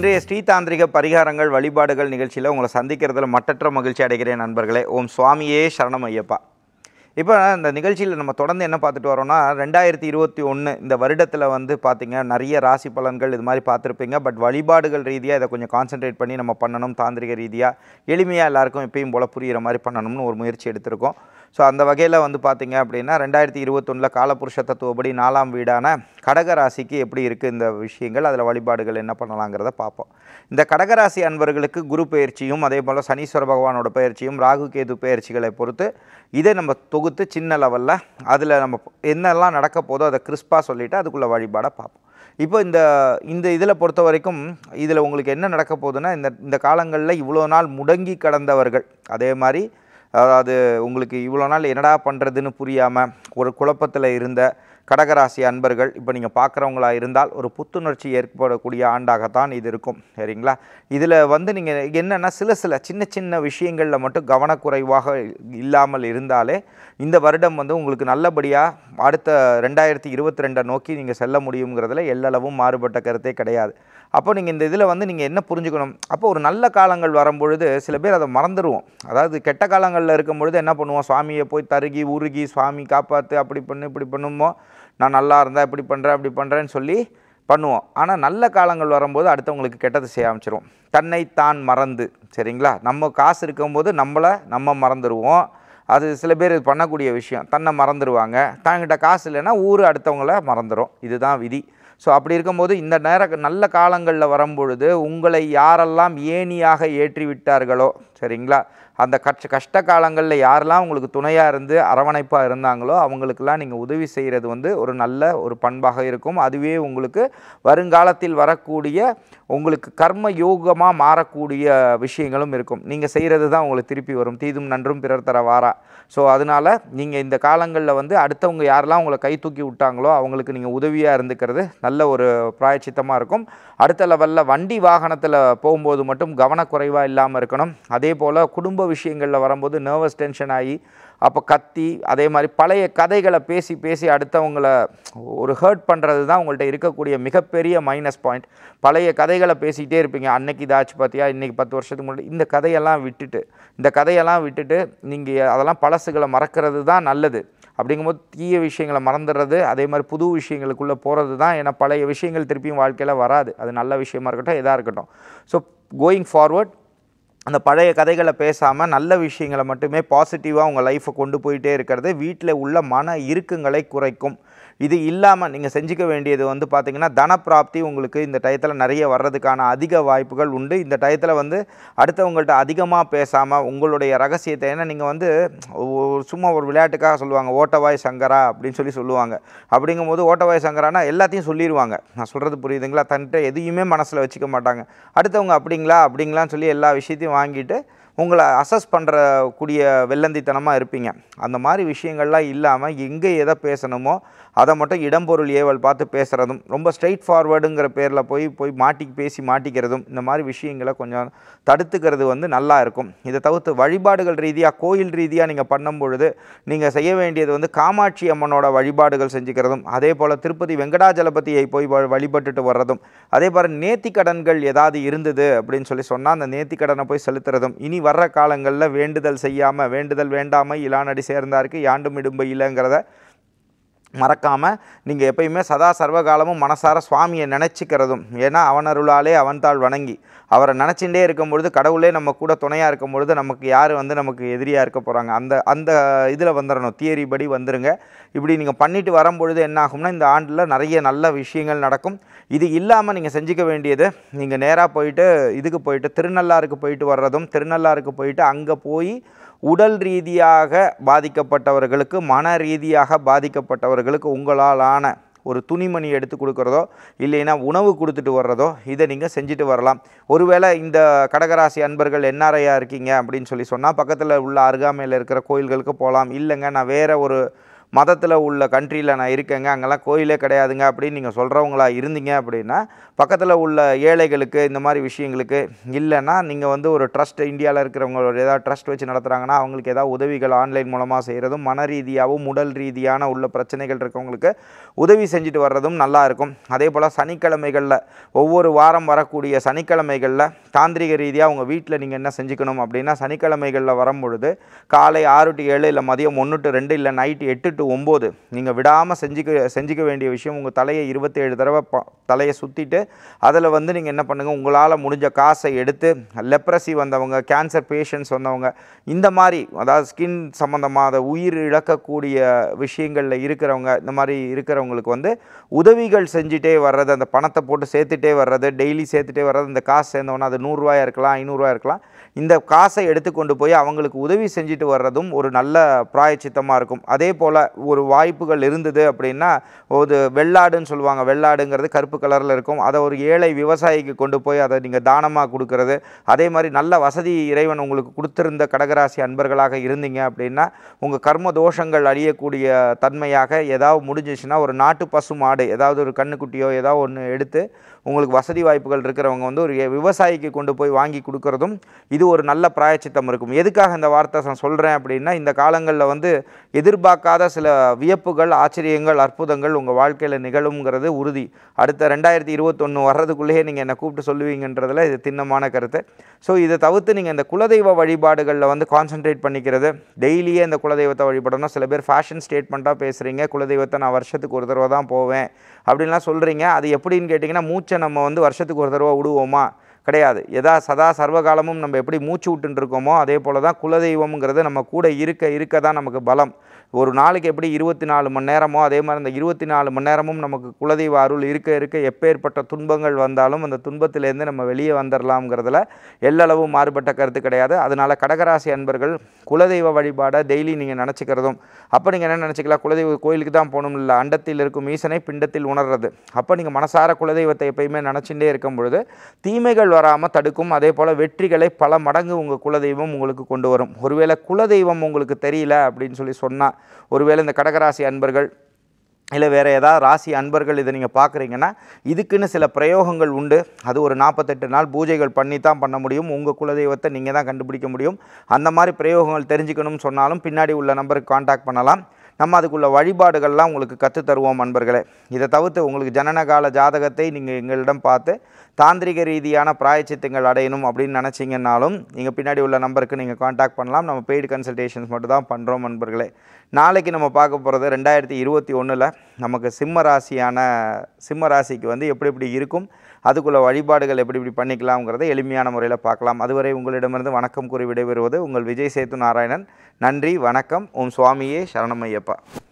இன்றைய ஸ்ரீதாந்திரிக பரிகாரங்கள் வழிபாடுகள் நிகழ்ச்சியில் உங்களை சந்திக்கிறதுல மட்டற்ற மகிழ்ச்சி அடைகிறேன் நண்பர்களே ஓம் சுவாமியே சரணம் ஐயப்பா இப்போ இந்த நிகழ்ச்சியில் நம்ம தொடர்ந்து என்ன பார்த்துட்டு வரோம்னா ரெண்டாயிரத்தி இருபத்தி ஒன்று இந்த வருடத்தில் வந்து பார்த்திங்க நிறைய ராசி பலன்கள் இது மாதிரி பார்த்துருப்பீங்க பட் வழிபாடுகள் ரீதியாக இதை கொஞ்சம் கான்சென்ட்ரேட் பண்ணி நம்ம பண்ணணும் தாந்திரிக ரீதியாக எளிமையாக எல்லாருக்கும் எப்பயும் போல புரிகிற மாதிரி பண்ணணும்னு ஒரு முயற்சி எடுத்திருக்கோம் ஸோ அந்த வகையில் வந்து பார்த்திங்க அப்படின்னா ரெண்டாயிரத்தி இருபத்தொன்னில் காலபுருஷ தத்துவப்படி நாலாம் வீடான கடகராசிக்கு எப்படி இருக்குது இந்த விஷயங்கள் அதில் வழிபாடுகள் என்ன பண்ணலாங்கிறத பார்ப்போம் இந்த கடகராசி அன்பர்களுக்கு குரு பயிற்சியும் அதே போல் சனீஸ்வர பகவானோட பயிற்சியும் ராகு கேது பயிற்சிகளை பொறுத்து இதை நம்ம தொகுத்து சின்ன லெவலில் அதில் நம்ம என்னெல்லாம் நடக்க போதோ அதை கிறிஸ்பாக சொல்லிவிட்டு அதுக்குள்ளே வழிபாடை பார்ப்போம் இப்போ இந்த இந்த இதில் பொறுத்த வரைக்கும் இதில் உங்களுக்கு என்ன நடக்க போகுதுன்னா இந்த இந்த காலங்களில் இவ்வளோ நாள் முடங்கி கடந்தவர்கள் அதே மாதிரி அதாவது உங்களுக்கு இவ்வளோ நாள் என்னடா பண்ணுறதுன்னு புரியாமல் ஒரு குழப்பத்தில் இருந்த கடகராசி அன்பர்கள் இப்போ நீங்கள் பார்க்குறவங்களாக இருந்தால் ஒரு புத்துணர்ச்சி ஏற்படக்கூடிய ஆண்டாகத்தான் இது இருக்கும் சரிங்களா இதில் வந்து நீங்கள் என்னென்னா சில சில சின்ன சின்ன விஷயங்களில் மட்டும் கவனக்குறைவாக இல்லாமல் இருந்தாலே இந்த வருடம் வந்து உங்களுக்கு நல்லபடியாக அடுத்த ரெண்டாயிரத்தி இருபத்தி ரெண்டை நோக்கி நீங்கள் செல்ல முடியுங்கிறதுல எல்லளவும் மாறுபட்ட கருத்தே கிடையாது அப்போ நீங்கள் இந்த இதில் வந்து நீங்கள் என்ன புரிஞ்சுக்கணும் அப்போ ஒரு நல்ல காலங்கள் வரும்பொழுது சில பேர் அதை மறந்துடுவோம் அதாவது கெட்ட காலங்களில் இருக்கும்பொழுது என்ன பண்ணுவோம் சுவாமியை போய் தருகி உருகி சுவாமி காப்பாற்று அப்படி பண்ணு இப்படி பண்ணுமோ நான் நல்லா இருந்தால் இப்படி பண்ணுறேன் அப்படி பண்ணுறேன்னு சொல்லி பண்ணுவோம் ஆனால் நல்ல காலங்கள் வரும்போது அடுத்தவங்களுக்கு கெட்டது செய்ய ஆரம்பிச்சிருவோம் தன்னை தான் மறந்து சரிங்களா நம்ம காசு இருக்கும்போது நம்மளை நம்ம மறந்துடுவோம் அது சில பேர் இது பண்ணக்கூடிய விஷயம் தன்னை மறந்துடுவாங்க தங்கிட்ட காசு இல்லைன்னா ஊர் அடுத்தவங்கள மறந்துடும் இதுதான் விதி ஸோ அப்படி இருக்கும்போது இந்த நேர நல்ல காலங்களில் வரும்பொழுது உங்களை யாரெல்லாம் ஏணியாக ஏற்றி விட்டார்களோ சரிங்களா அந்த கஷ்ட கஷ்ட காலங்களில் யாரெல்லாம் உங்களுக்கு துணையாக இருந்து அரவணைப்பாக இருந்தாங்களோ அவங்களுக்கெல்லாம் நீங்கள் உதவி செய்கிறது வந்து ஒரு நல்ல ஒரு பண்பாக இருக்கும் அதுவே உங்களுக்கு வருங்காலத்தில் வரக்கூடிய உங்களுக்கு கர்ம யோகமாக மாறக்கூடிய விஷயங்களும் இருக்கும் நீங்கள் செய்கிறது தான் உங்களுக்கு திருப்பி வரும் தீதும் நன்றும் பிறர் தர வாரா ஸோ அதனால் நீங்கள் இந்த காலங்களில் வந்து அடுத்தவங்க யாரெல்லாம் உங்களை கை தூக்கி விட்டாங்களோ அவங்களுக்கு நீங்கள் உதவியாக இருந்துக்கிறது நல்ல ஒரு பிராயச்சித்தமாக இருக்கும் அடுத்த லெவலில் வண்டி வாகனத்தில் போகும்போது மட்டும் கவனக்குறைவாக இல்லாமல் இருக்கணும் அதே அதே போல் குடும்ப விஷயங்களில் வரும்போது நர்வஸ் டென்ஷன் ஆகி அப்போ கத்தி அதே மாதிரி பழைய கதைகளை பேசி பேசி அடுத்தவங்களை ஒரு ஹர்ட் பண்ணுறது தான் உங்கள்கிட்ட இருக்கக்கூடிய மிகப்பெரிய மைனஸ் பாயிண்ட் பழைய கதைகளை பேசிக்கிட்டே இருப்பீங்க அன்னைக்கு இதாச்சு பார்த்தியா இன்றைக்கி பத்து வருஷத்துக்கு முன்னாடி இந்த கதையெல்லாம் விட்டுட்டு இந்த கதையெல்லாம் விட்டுட்டு நீங்கள் அதெல்லாம் பழசுகளை மறக்கிறது தான் நல்லது அப்படிங்கும்போது தீய விஷயங்களை மறந்துடுறது அதே மாதிரி புது விஷயங்களுக்குள்ளே போகிறது தான் ஏன்னா பழைய விஷயங்கள் திருப்பியும் வாழ்க்கையில் வராது அது நல்ல விஷயமா இருக்கட்டும் எதாக இருக்கட்டும் ஸோ கோயிங் ஃபார்வர்ட் அந்த பழைய கதைகளை பேசாமல் நல்ல விஷயங்களை மட்டுமே பாசிட்டிவாக உங்கள் லைஃப்பை கொண்டு போயிட்டே இருக்கிறது வீட்டில் உள்ள மன இறுக்கங்களை குறைக்கும் இது இல்லாமல் நீங்கள் செஞ்சுக்க வேண்டியது வந்து பார்த்திங்கன்னா தனப்பிராப்தி உங்களுக்கு இந்த டயத்தில் நிறைய வர்றதுக்கான அதிக வாய்ப்புகள் உண்டு இந்த டயத்தில் வந்து அடுத்தவங்கள்ட்ட அதிகமாக பேசாமல் உங்களுடைய ரகசியத்தை ஏன்னா நீங்கள் வந்து சும்மா ஒரு விளையாட்டுக்காக சொல்லுவாங்க ஓட்டவாய் சங்கரா அப்படின்னு சொல்லி சொல்லுவாங்க அப்படிங்கும்போது ஓட்டவாய் சங்கரானா எல்லாத்தையும் சொல்லிடுவாங்க நான் சொல்கிறது புரியுதுங்களா தன்ட்ட எதையுமே மனசில் வச்சுக்க மாட்டாங்க அடுத்தவங்க அப்படிங்களா அப்படிங்களான்னு சொல்லி எல்லா விஷயத்தையும் வாங்கிட்டு உங்களை அசஸ் பண்ணுற கூடிய வெள்ளந்தித்தனமாக இருப்பீங்க அந்த மாதிரி விஷயங்கள்லாம் இல்லாமல் எங்கே எதை பேசணுமோ அதை மட்டும் இடம்பொருள் ஏவல் பார்த்து பேசுகிறதும் ரொம்ப ஸ்ட்ரெயிட் ஃபார்வேர்டுங்கிற பேரில் போய் போய் மாட்டி பேசி மாட்டிக்கிறதும் இந்த மாதிரி விஷயங்களை கொஞ்சம் தடுத்துக்கிறது வந்து நல்லா இருக்கும் இதை தவிர்த்து வழிபாடுகள் ரீதியாக கோயில் ரீதியாக நீங்கள் பண்ணும் பொழுது நீங்கள் செய்ய வேண்டியது வந்து காமாட்சி அம்மனோட வழிபாடுகள் செஞ்சுக்கிறதும் அதே போல் திருப்பதி வெங்கடாஜலபதியை போய் வழிபட்டுட்டு வர்றதும் அதே போல் நேர்த்தி கடன்கள் ஏதாவது இருந்தது அப்படின்னு சொல்லி சொன்னால் அந்த நேர்த்தி கடனை போய் செலுத்துறதும் இனி வர்ற காலங்களில் வேண்டுதல் செய்யாமல் வேண்டுதல் வேண்டாமல் இலானடி சேர்ந்தாருக்கு யாண்டும் இடும்பு இல்லைங்கிறத மறக்காமல் நீங்கள் எப்பயுமே சதா சர்வகாலமும் மனசார சுவாமியை நினச்சிக்கிறதும் ஏன்னா அவனருளாலே அவன்தாள் வணங்கி அவரை நினச்சிட்டே இருக்கும்பொழுது கடவுளே நம்ம கூட துணையாக இருக்கும் பொழுது நமக்கு யார் வந்து நமக்கு எதிரியாக இருக்க போகிறாங்க அந்த அந்த இதில் வந்துடணும் தியரி படி வந்துருங்க இப்படி நீங்கள் பண்ணிட்டு வரும்பொழுது என்னாகும்னா இந்த ஆண்டில் நிறைய நல்ல விஷயங்கள் நடக்கும் இது இல்லாமல் நீங்கள் செஞ்சுக்க வேண்டியது நீங்கள் நேராக போயிட்டு இதுக்கு போயிட்டு திருநள்ளாருக்கு போயிட்டு வர்றதும் திருநள்ளாருக்கு போயிட்டு அங்கே போய் உடல் ரீதியாக பாதிக்கப்பட்டவர்களுக்கு மன ரீதியாக பாதிக்கப்பட்டவர்களுக்கு உங்களாலான ஒரு துணிமணி எடுத்து கொடுக்குறதோ இல்லைன்னா உணவு கொடுத்துட்டு வர்றதோ இதை நீங்கள் செஞ்சுட்டு வரலாம் ஒருவேளை இந்த கடகராசி அன்பர்கள் என்ஆர்ஐயாக இருக்கீங்க அப்படின்னு சொல்லி சொன்னால் பக்கத்தில் உள்ள அருகாமையில் இருக்கிற கோயில்களுக்கு போகலாம் இல்லைங்க நான் வேறு ஒரு மதத்தில் உள்ள கண்ட்ரியில் நான் இருக்கேங்க அங்கெல்லாம் கோயிலே கிடையாதுங்க அப்படின்னு நீங்கள் சொல்கிறவங்களா இருந்தீங்க அப்படின்னா பக்கத்தில் உள்ள ஏழைகளுக்கு இந்த மாதிரி விஷயங்களுக்கு இல்லைன்னா நீங்கள் வந்து ஒரு ட்ரஸ்ட் இந்தியாவில் இருக்கிறவங்களோட ஏதாவது ட்ரஸ்ட் வச்சு நடத்துகிறாங்கன்னா அவங்களுக்கு ஏதாவது உதவிகள் ஆன்லைன் மூலமாக செய்கிறதும் மன ரீதியாகவும் உடல் ரீதியான உள்ள பிரச்சனைகள் இருக்கவங்களுக்கு உதவி செஞ்சுட்டு வர்றதும் நல்லாயிருக்கும் அதே போல் சனிக்கிழமைகளில் ஒவ்வொரு வாரம் வரக்கூடிய சனிக்கிழமைகளில் தாந்திரிக ரீதியாக அவங்க வீட்டில் நீங்கள் என்ன செஞ்சுக்கணும் அப்படின்னா சனிக்கிழமைகளில் வரும்பொழுது காலை ஆறு டு ஏழு இல்லை மதியம் ஒன்று டு ரெண்டு இல்லை நைட்டு எட்டு டு ஒம்பது நீங்கள் விடாமல் செஞ்சுக்க செஞ்சுக்க வேண்டிய விஷயம் உங்கள் தலையை இருபத்தேழு தடவை ப தலையை சுற்றிட்டு அதில் வந்து நீங்கள் என்ன பண்ணுங்கள் உங்களால் முடிஞ்ச காசை எடுத்து லெப்ரசி வந்தவங்க கேன்சர் பேஷண்ட்ஸ் வந்தவங்க இந்த மாதிரி அதாவது ஸ்கின் சம்மந்தமாக உயிர் இழக்கக்கூடிய விஷயங்களில் இருக்கிறவங்க இந்த மாதிரி இருக்கிறவங்களுக்கு வந்து உதவிகள் செஞ்சுட்டே வர்றது அந்த பணத்தை போட்டு சேர்த்துட்டே வர்றது டெய்லி சேர்த்துட்டே வர்றது அந்த காசு சேர்ந்தவொன்னே அது நூறுரூவாயாக இருக்கலாம் ஐநூறுரூவா இருக்கலாம் இந்த காசை எடுத்துக்கொண்டு போய் அவங்களுக்கு உதவி செஞ்சுட்டு வர்றதும் ஒரு நல்ல பிராயச்சித்தமாக இருக்கும் அதே போல் ஒரு வாய்ப்புகள் இருந்தது அப்படின்னா ஒரு வெள்ளாடுன்னு சொல்லுவாங்க வெள்ளாடுங்கிறது கருப்பு கலரில் இருக்கும் அதை ஒரு ஏழை விவசாயிக்கு கொண்டு போய் அதை நீங்கள் தானமாக கொடுக்கறது அதே மாதிரி நல்ல வசதி இறைவன் உங்களுக்கு கொடுத்துருந்த கடகராசி அன்பர்களாக இருந்தீங்க அப்படின்னா உங்கள் கர்ம தோஷங்கள் அழியக்கூடிய தன்மையாக ஏதாவது முடிஞ்சிச்சுன்னா ஒரு நாட்டு பசு மாடு ஏதாவது ஒரு கண்ணுக்குட்டியோ ஏதாவது ஒன்று எடுத்து உங்களுக்கு வசதி வாய்ப்புகள் இருக்கிறவங்க வந்து ஒரு விவசாயிக்கு கொண்டு போய் வாங்கி கொடுக்குறதும் இது ஒரு நல்ல பிராயச்சித்தம் இருக்கும் எதுக்காக இந்த வார்த்தை நான் சொல்கிறேன் அப்படின்னா இந்த காலங்களில் வந்து எதிர்பார்க்காத சில சில வியப்புகள் ஆச்சரியங்கள் அற்புதங்கள் உங்கள் வாழ்க்கையில் நிகழுங்கிறது உறுதி அடுத்த ரெண்டாயிரத்தி இருபத்தொன்று வர்றதுக்குள்ளேயே நீங்கள் என்னை கூப்பிட்டு சொல்லுவீங்கன்றதில் இது திண்ணமான கருத்து ஸோ இதை தவிர்த்து நீங்கள் இந்த குலதெய்வ வழிபாடுகளில் வந்து கான்சென்ட்ரேட் பண்ணிக்கிறது டெய்லியே இந்த குலதெய்வத்தை வழிபடணும் சில பேர் ஃபேஷன் ஸ்டேட்மெண்ட்டாக பேசுகிறீங்க குலதெய்வத்தை நான் வருஷத்துக்கு ஒரு தடவை தான் போவேன் அப்படின்லாம் சொல்கிறீங்க அது எப்படின்னு கேட்டிங்கன்னா மூச்சை நம்ம வந்து வருஷத்துக்கு ஒரு தடவை விடுவோமா கிடையாது எதா சதா சர்வகாலமும் நம்ம எப்படி மூச்சு விட்டுருக்கோமோ அதே போல் தான் குலதெய்வம்ங்கிறது நம்ம கூட இருக்க இருக்க தான் நமக்கு பலம் ஒரு நாளைக்கு எப்படி இருபத்தி நாலு மணி நேரமோ அதே மாதிரி அந்த இருபத்தி நாலு மணி நேரமும் நமக்கு குலதெய்வ அருள் இருக்க இருக்க எப்பேற்பட்ட துன்பங்கள் வந்தாலும் அந்த துன்பத்திலேருந்து நம்ம வெளியே வந்துடலாம்ங்கிறதுல எல்லளவு மாறுபட்ட கருத்து கிடையாது அதனால் கடகராசி அன்பர்கள் குலதெய்வ வழிபாடை டெய்லி நீங்கள் நினச்சிக்கிறதும் அப்போ நீங்கள் என்ன நினச்சிக்கலாம் குலதெய்வ கோயிலுக்கு தான் போகணும் இல்லை அண்டத்தில் இருக்கும் ஈசனை பிண்டத்தில் உணர்றது அப்போ நீங்கள் மனசார குலதெய்வத்தை எப்பயுமே நினச்சிட்டே இருக்கும் பொழுது தீமைகள் வராமல் தடுக்கும் அதே போல் வெற்றிகளை பல மடங்கு உங்கள் குலதெய்வம் உங்களுக்கு கொண்டு வரும் ஒருவேளை குலதெய்வம் உங்களுக்கு தெரியல அப்படின்னு சொல்லி சொன்னால் ஒருவேளை இந்த கடகராசி அன்பர்கள் இல்லை வேறு ஏதாவது ராசி அன்பர்கள் இதை நீங்கள் பார்க்குறீங்கன்னா இதுக்குன்னு சில பிரயோகங்கள் உண்டு அது ஒரு நாற்பத்தெட்டு நாள் பூஜைகள் பண்ணி தான் பண்ண முடியும் உங்கள் குலதெய்வத்தை நீங்கள் தான் கண்டுபிடிக்க முடியும் அந்த மாதிரி பிரயோகங்கள் தெரிஞ்சுக்கணும்னு சொன்னாலும் பின்னாடி உள்ள நம்பருக்கு காண்டாக்ட் பண்ணலாம் நம்ம அதுக்குள்ள வழிபாடுகள்லாம் உங்களுக்கு கற்றுத்தருவோம் அன்பர்களே இதை தவிர்த்து உங்களுக்கு ஜனனகால ஜாதகத்தை நீங்கள் எங்களிடம் பார்த்து தாந்திரிக ரீதியான பிராயச்சித்தங்கள் அடையணும் அப்படின்னு நினச்சிங்கன்னாலும் நீங்கள் பின்னாடி உள்ள நம்பருக்கு நீங்கள் காண்டாக்ட் பண்ணலாம் நம்ம பெய்டு கன்சல்டேஷன்ஸ் மட்டும் தான் பண்ணுறோம் நண்பர்களே நாளைக்கு நம்ம பார்க்க போகிறது ரெண்டாயிரத்தி இருபத்தி ஒன்றில் நமக்கு சிம்ம ராசியான சிம்ம ராசிக்கு வந்து எப்படி எப்படி இருக்கும் அதுக்குள்ள வழிபாடுகள் எப்படி இப்படி பண்ணிக்கலாம்ங்கிறத எளிமையான முறையில் பார்க்கலாம் அதுவரை உங்களிடமிருந்து வணக்கம் கூறி விடைபெறுவது உங்கள் விஜய் சேத்து நாராயணன் நன்றி வணக்கம் ஓம் சுவாமியே ஐயப்பா